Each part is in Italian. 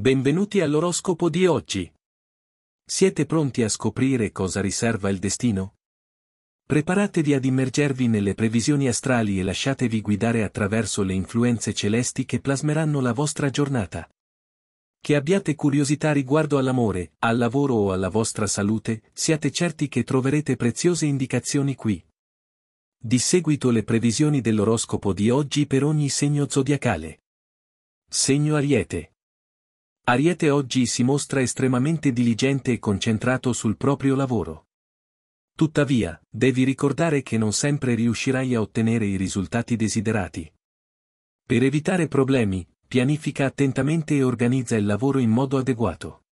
Benvenuti all'oroscopo di oggi. Siete pronti a scoprire cosa riserva il destino? Preparatevi ad immergervi nelle previsioni astrali e lasciatevi guidare attraverso le influenze celesti che plasmeranno la vostra giornata. Che abbiate curiosità riguardo all'amore, al lavoro o alla vostra salute, siate certi che troverete preziose indicazioni qui. Di seguito le previsioni dell'oroscopo di oggi per ogni segno zodiacale. Segno Ariete. Ariete oggi si mostra estremamente diligente e concentrato sul proprio lavoro. Tuttavia, devi ricordare che non sempre riuscirai a ottenere i risultati desiderati. Per evitare problemi, pianifica attentamente e organizza il lavoro in modo adeguato.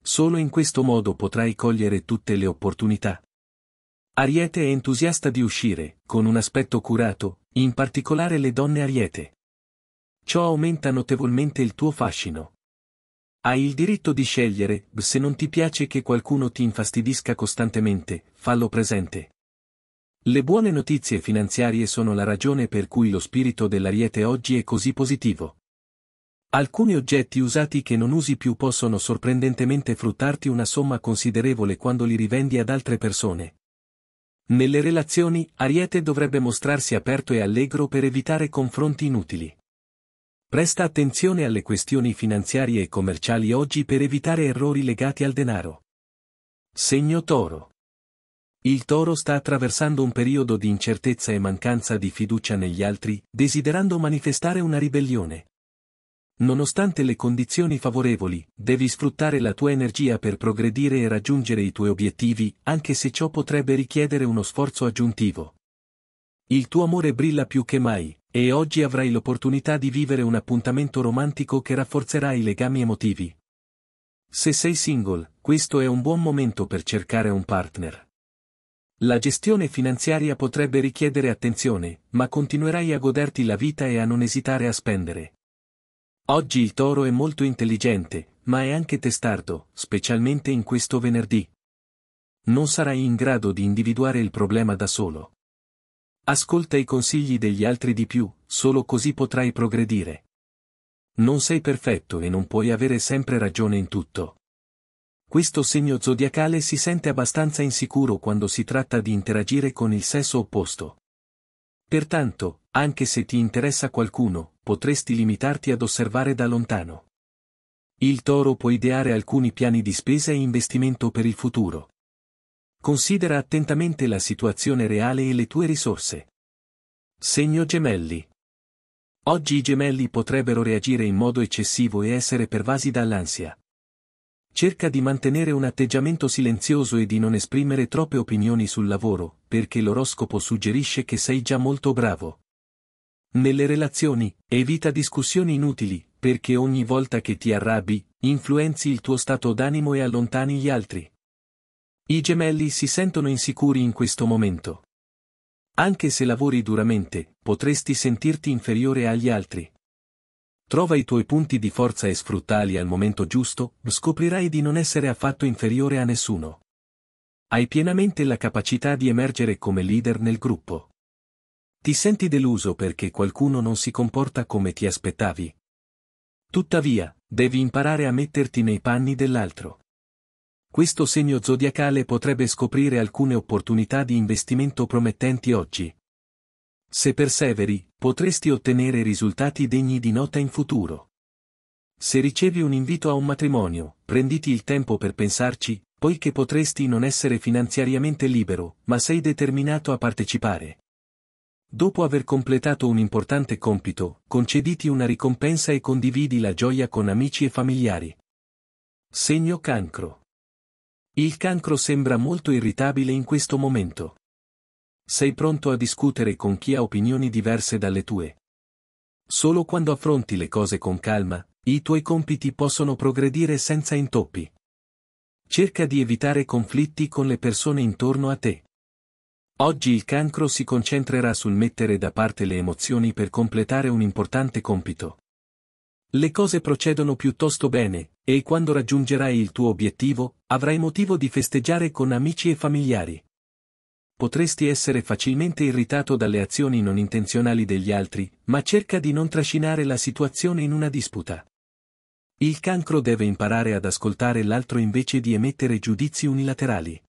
Solo in questo modo potrai cogliere tutte le opportunità. Ariete è entusiasta di uscire, con un aspetto curato, in particolare le donne Ariete. Ciò aumenta notevolmente il tuo fascino. Hai il diritto di scegliere, se non ti piace che qualcuno ti infastidisca costantemente, fallo presente. Le buone notizie finanziarie sono la ragione per cui lo spirito dell'ariete oggi è così positivo. Alcuni oggetti usati che non usi più possono sorprendentemente fruttarti una somma considerevole quando li rivendi ad altre persone. Nelle relazioni, Ariete dovrebbe mostrarsi aperto e allegro per evitare confronti inutili. Presta attenzione alle questioni finanziarie e commerciali oggi per evitare errori legati al denaro. Segno Toro. Il toro sta attraversando un periodo di incertezza e mancanza di fiducia negli altri, desiderando manifestare una ribellione. Nonostante le condizioni favorevoli, devi sfruttare la tua energia per progredire e raggiungere i tuoi obiettivi, anche se ciò potrebbe richiedere uno sforzo aggiuntivo. Il tuo amore brilla più che mai, e oggi avrai l'opportunità di vivere un appuntamento romantico che rafforzerà i legami emotivi. Se sei single, questo è un buon momento per cercare un partner. La gestione finanziaria potrebbe richiedere attenzione, ma continuerai a goderti la vita e a non esitare a spendere. Oggi il toro è molto intelligente, ma è anche testardo, specialmente in questo venerdì. Non sarai in grado di individuare il problema da solo. Ascolta i consigli degli altri di più, solo così potrai progredire. Non sei perfetto e non puoi avere sempre ragione in tutto. Questo segno zodiacale si sente abbastanza insicuro quando si tratta di interagire con il sesso opposto. Pertanto, anche se ti interessa qualcuno, potresti limitarti ad osservare da lontano. Il toro può ideare alcuni piani di spesa e investimento per il futuro. Considera attentamente la situazione reale e le tue risorse. Segno gemelli. Oggi i gemelli potrebbero reagire in modo eccessivo e essere pervasi dall'ansia. Cerca di mantenere un atteggiamento silenzioso e di non esprimere troppe opinioni sul lavoro, perché l'oroscopo suggerisce che sei già molto bravo. Nelle relazioni, evita discussioni inutili, perché ogni volta che ti arrabbi, influenzi il tuo stato d'animo e allontani gli altri. I gemelli si sentono insicuri in questo momento. Anche se lavori duramente, potresti sentirti inferiore agli altri. Trova i tuoi punti di forza e sfruttali al momento giusto, scoprirai di non essere affatto inferiore a nessuno. Hai pienamente la capacità di emergere come leader nel gruppo. Ti senti deluso perché qualcuno non si comporta come ti aspettavi. Tuttavia, devi imparare a metterti nei panni dell'altro questo segno zodiacale potrebbe scoprire alcune opportunità di investimento promettenti oggi. Se perseveri, potresti ottenere risultati degni di nota in futuro. Se ricevi un invito a un matrimonio, prenditi il tempo per pensarci, poiché potresti non essere finanziariamente libero, ma sei determinato a partecipare. Dopo aver completato un importante compito, concediti una ricompensa e condividi la gioia con amici e familiari. Segno cancro. Il cancro sembra molto irritabile in questo momento. Sei pronto a discutere con chi ha opinioni diverse dalle tue. Solo quando affronti le cose con calma, i tuoi compiti possono progredire senza intoppi. Cerca di evitare conflitti con le persone intorno a te. Oggi il cancro si concentrerà sul mettere da parte le emozioni per completare un importante compito. Le cose procedono piuttosto bene, e quando raggiungerai il tuo obiettivo, avrai motivo di festeggiare con amici e familiari. Potresti essere facilmente irritato dalle azioni non intenzionali degli altri, ma cerca di non trascinare la situazione in una disputa. Il cancro deve imparare ad ascoltare l'altro invece di emettere giudizi unilaterali.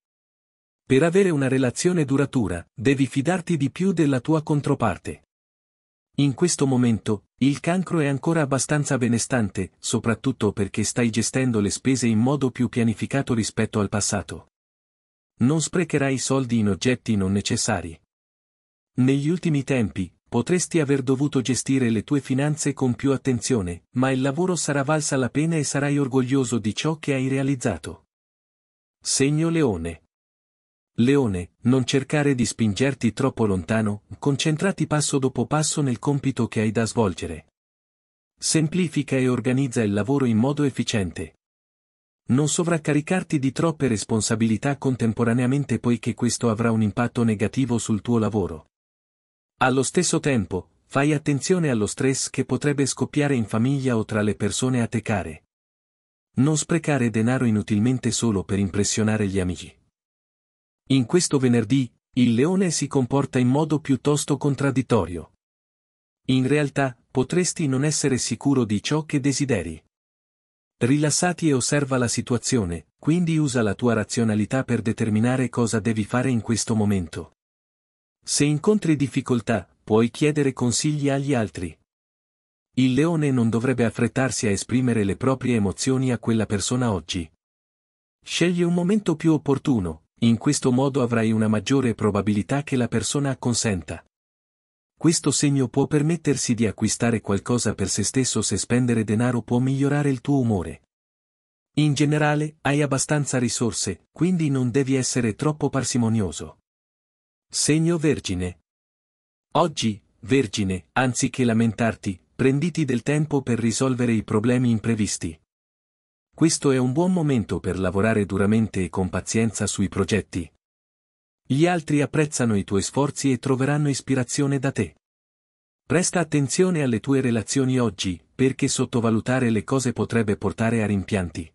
Per avere una relazione duratura, devi fidarti di più della tua controparte. In questo momento, il cancro è ancora abbastanza benestante, soprattutto perché stai gestendo le spese in modo più pianificato rispetto al passato. Non sprecherai soldi in oggetti non necessari. Negli ultimi tempi, potresti aver dovuto gestire le tue finanze con più attenzione, ma il lavoro sarà valsa la pena e sarai orgoglioso di ciò che hai realizzato. Segno Leone. Leone, non cercare di spingerti troppo lontano, concentrati passo dopo passo nel compito che hai da svolgere. Semplifica e organizza il lavoro in modo efficiente. Non sovraccaricarti di troppe responsabilità contemporaneamente poiché questo avrà un impatto negativo sul tuo lavoro. Allo stesso tempo, fai attenzione allo stress che potrebbe scoppiare in famiglia o tra le persone a te care. Non sprecare denaro inutilmente solo per impressionare gli amici. In questo venerdì, il leone si comporta in modo piuttosto contraddittorio. In realtà, potresti non essere sicuro di ciò che desideri. Rilassati e osserva la situazione, quindi usa la tua razionalità per determinare cosa devi fare in questo momento. Se incontri difficoltà, puoi chiedere consigli agli altri. Il leone non dovrebbe affrettarsi a esprimere le proprie emozioni a quella persona oggi. Scegli un momento più opportuno, in questo modo avrai una maggiore probabilità che la persona acconsenta. Questo segno può permettersi di acquistare qualcosa per se stesso se spendere denaro può migliorare il tuo umore. In generale, hai abbastanza risorse, quindi non devi essere troppo parsimonioso. Segno Vergine. Oggi, Vergine, anziché lamentarti, prenditi del tempo per risolvere i problemi imprevisti. Questo è un buon momento per lavorare duramente e con pazienza sui progetti. Gli altri apprezzano i tuoi sforzi e troveranno ispirazione da te. Presta attenzione alle tue relazioni oggi, perché sottovalutare le cose potrebbe portare a rimpianti.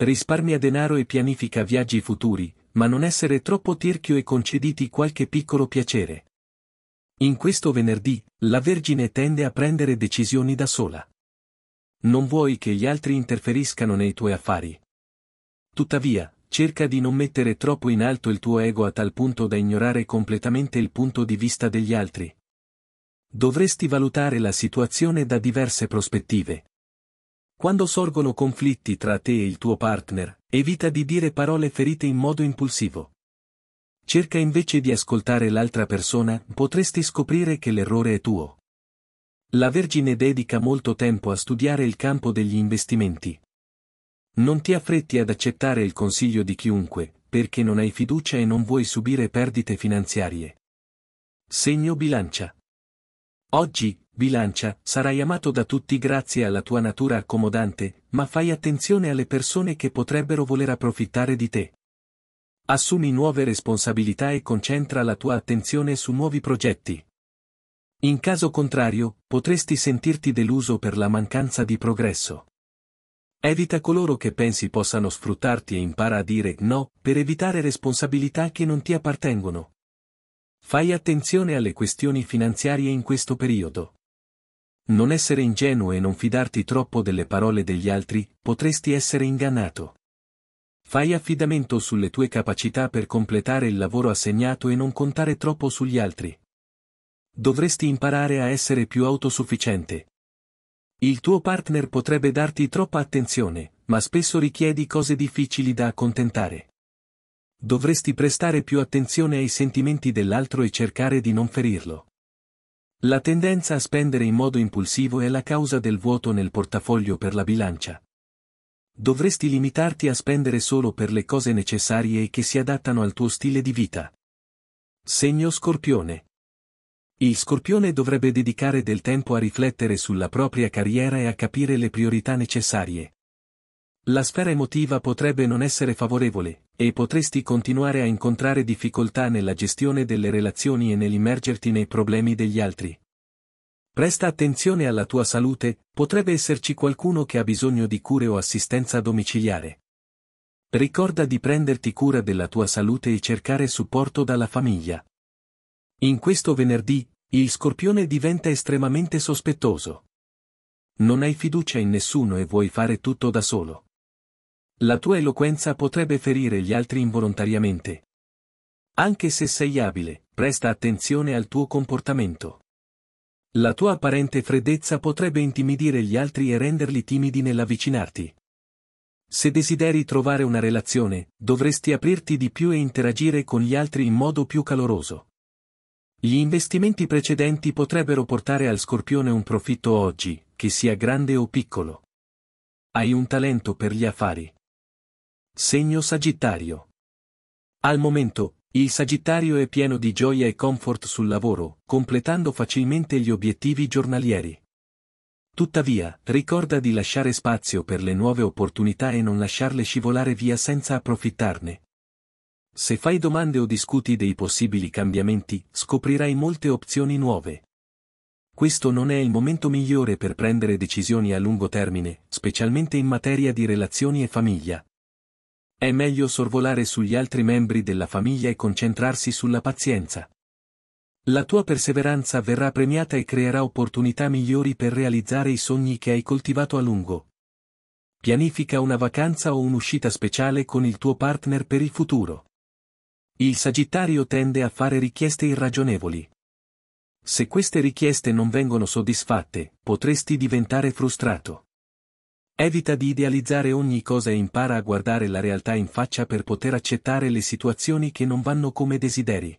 Risparmia denaro e pianifica viaggi futuri, ma non essere troppo tirchio e concediti qualche piccolo piacere. In questo venerdì, la Vergine tende a prendere decisioni da sola. Non vuoi che gli altri interferiscano nei tuoi affari. Tuttavia, cerca di non mettere troppo in alto il tuo ego a tal punto da ignorare completamente il punto di vista degli altri. Dovresti valutare la situazione da diverse prospettive. Quando sorgono conflitti tra te e il tuo partner, evita di dire parole ferite in modo impulsivo. Cerca invece di ascoltare l'altra persona, potresti scoprire che l'errore è tuo. La Vergine dedica molto tempo a studiare il campo degli investimenti. Non ti affretti ad accettare il consiglio di chiunque, perché non hai fiducia e non vuoi subire perdite finanziarie. Segno bilancia. Oggi, bilancia, sarai amato da tutti grazie alla tua natura accomodante, ma fai attenzione alle persone che potrebbero voler approfittare di te. Assumi nuove responsabilità e concentra la tua attenzione su nuovi progetti. In caso contrario, potresti sentirti deluso per la mancanza di progresso. Evita coloro che pensi possano sfruttarti e impara a dire no, per evitare responsabilità che non ti appartengono. Fai attenzione alle questioni finanziarie in questo periodo. Non essere ingenuo e non fidarti troppo delle parole degli altri, potresti essere ingannato. Fai affidamento sulle tue capacità per completare il lavoro assegnato e non contare troppo sugli altri. Dovresti imparare a essere più autosufficiente. Il tuo partner potrebbe darti troppa attenzione, ma spesso richiedi cose difficili da accontentare. Dovresti prestare più attenzione ai sentimenti dell'altro e cercare di non ferirlo. La tendenza a spendere in modo impulsivo è la causa del vuoto nel portafoglio per la bilancia. Dovresti limitarti a spendere solo per le cose necessarie e che si adattano al tuo stile di vita. Segno Scorpione. Il scorpione dovrebbe dedicare del tempo a riflettere sulla propria carriera e a capire le priorità necessarie. La sfera emotiva potrebbe non essere favorevole, e potresti continuare a incontrare difficoltà nella gestione delle relazioni e nell'immergerti nei problemi degli altri. Presta attenzione alla tua salute, potrebbe esserci qualcuno che ha bisogno di cure o assistenza domiciliare. Ricorda di prenderti cura della tua salute e cercare supporto dalla famiglia. In questo venerdì, il scorpione diventa estremamente sospettoso. Non hai fiducia in nessuno e vuoi fare tutto da solo. La tua eloquenza potrebbe ferire gli altri involontariamente. Anche se sei abile, presta attenzione al tuo comportamento. La tua apparente freddezza potrebbe intimidire gli altri e renderli timidi nell'avvicinarti. Se desideri trovare una relazione, dovresti aprirti di più e interagire con gli altri in modo più caloroso. Gli investimenti precedenti potrebbero portare al scorpione un profitto oggi, che sia grande o piccolo. Hai un talento per gli affari. Segno Sagittario. Al momento, il Sagittario è pieno di gioia e comfort sul lavoro, completando facilmente gli obiettivi giornalieri. Tuttavia, ricorda di lasciare spazio per le nuove opportunità e non lasciarle scivolare via senza approfittarne, se fai domande o discuti dei possibili cambiamenti, scoprirai molte opzioni nuove. Questo non è il momento migliore per prendere decisioni a lungo termine, specialmente in materia di relazioni e famiglia. È meglio sorvolare sugli altri membri della famiglia e concentrarsi sulla pazienza. La tua perseveranza verrà premiata e creerà opportunità migliori per realizzare i sogni che hai coltivato a lungo. Pianifica una vacanza o un'uscita speciale con il tuo partner per il futuro. Il Sagittario tende a fare richieste irragionevoli. Se queste richieste non vengono soddisfatte, potresti diventare frustrato. Evita di idealizzare ogni cosa e impara a guardare la realtà in faccia per poter accettare le situazioni che non vanno come desideri.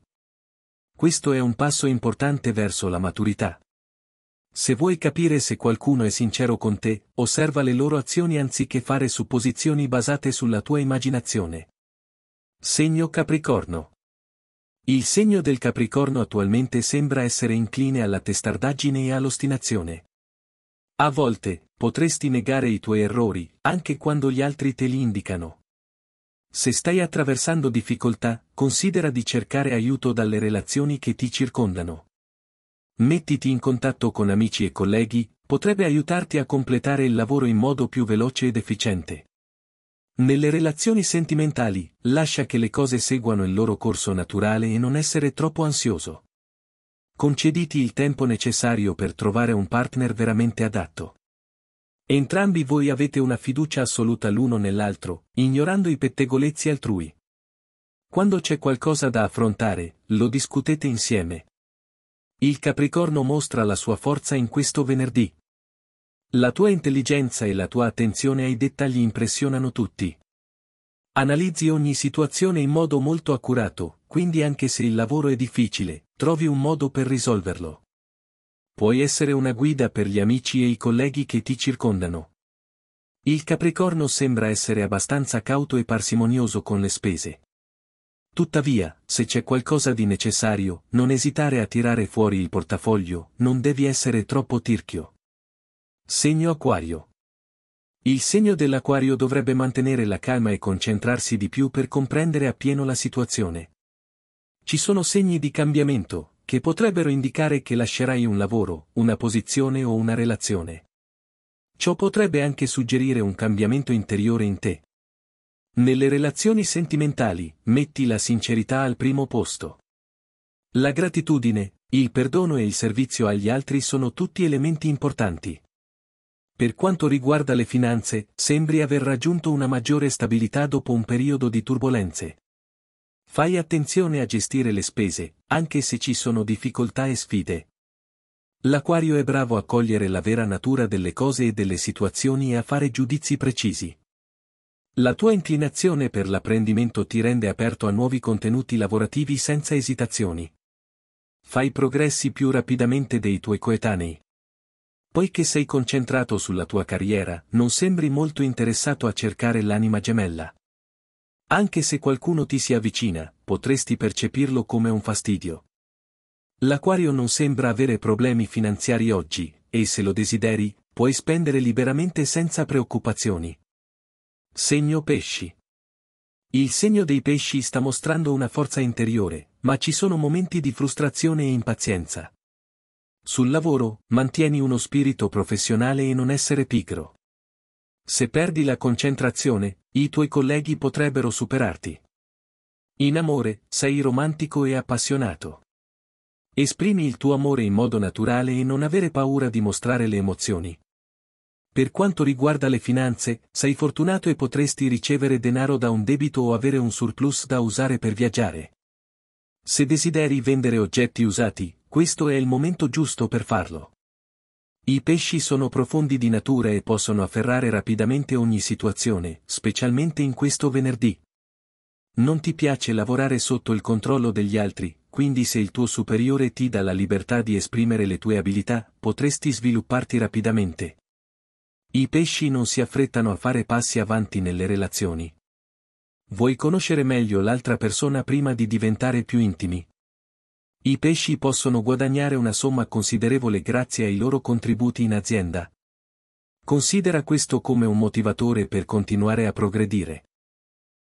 Questo è un passo importante verso la maturità. Se vuoi capire se qualcuno è sincero con te, osserva le loro azioni anziché fare supposizioni basate sulla tua immaginazione. Segno Capricorno. Il segno del Capricorno attualmente sembra essere incline alla testardaggine e all'ostinazione. A volte, potresti negare i tuoi errori, anche quando gli altri te li indicano. Se stai attraversando difficoltà, considera di cercare aiuto dalle relazioni che ti circondano. Mettiti in contatto con amici e colleghi, potrebbe aiutarti a completare il lavoro in modo più veloce ed efficiente. Nelle relazioni sentimentali, lascia che le cose seguano il loro corso naturale e non essere troppo ansioso. Concediti il tempo necessario per trovare un partner veramente adatto. Entrambi voi avete una fiducia assoluta l'uno nell'altro, ignorando i pettegolezzi altrui. Quando c'è qualcosa da affrontare, lo discutete insieme. Il Capricorno mostra la sua forza in questo venerdì. La tua intelligenza e la tua attenzione ai dettagli impressionano tutti. Analizzi ogni situazione in modo molto accurato, quindi anche se il lavoro è difficile, trovi un modo per risolverlo. Puoi essere una guida per gli amici e i colleghi che ti circondano. Il Capricorno sembra essere abbastanza cauto e parsimonioso con le spese. Tuttavia, se c'è qualcosa di necessario, non esitare a tirare fuori il portafoglio, non devi essere troppo tirchio. Segno Acquario. Il segno dell'acquario dovrebbe mantenere la calma e concentrarsi di più per comprendere appieno la situazione. Ci sono segni di cambiamento, che potrebbero indicare che lascerai un lavoro, una posizione o una relazione. Ciò potrebbe anche suggerire un cambiamento interiore in te. Nelle relazioni sentimentali, metti la sincerità al primo posto. La gratitudine, il perdono e il servizio agli altri sono tutti elementi importanti. Per quanto riguarda le finanze, sembri aver raggiunto una maggiore stabilità dopo un periodo di turbolenze. Fai attenzione a gestire le spese, anche se ci sono difficoltà e sfide. L'acquario è bravo a cogliere la vera natura delle cose e delle situazioni e a fare giudizi precisi. La tua inclinazione per l'apprendimento ti rende aperto a nuovi contenuti lavorativi senza esitazioni. Fai progressi più rapidamente dei tuoi coetanei poiché sei concentrato sulla tua carriera, non sembri molto interessato a cercare l'anima gemella. Anche se qualcuno ti si avvicina, potresti percepirlo come un fastidio. L'acquario non sembra avere problemi finanziari oggi, e se lo desideri, puoi spendere liberamente senza preoccupazioni. Segno pesci. Il segno dei pesci sta mostrando una forza interiore, ma ci sono momenti di frustrazione e impazienza. Sul lavoro, mantieni uno spirito professionale e non essere pigro. Se perdi la concentrazione, i tuoi colleghi potrebbero superarti. In amore, sei romantico e appassionato. Esprimi il tuo amore in modo naturale e non avere paura di mostrare le emozioni. Per quanto riguarda le finanze, sei fortunato e potresti ricevere denaro da un debito o avere un surplus da usare per viaggiare. Se desideri vendere oggetti usati, questo è il momento giusto per farlo. I pesci sono profondi di natura e possono afferrare rapidamente ogni situazione, specialmente in questo venerdì. Non ti piace lavorare sotto il controllo degli altri, quindi se il tuo superiore ti dà la libertà di esprimere le tue abilità, potresti svilupparti rapidamente. I pesci non si affrettano a fare passi avanti nelle relazioni. Vuoi conoscere meglio l'altra persona prima di diventare più intimi? I pesci possono guadagnare una somma considerevole grazie ai loro contributi in azienda. Considera questo come un motivatore per continuare a progredire.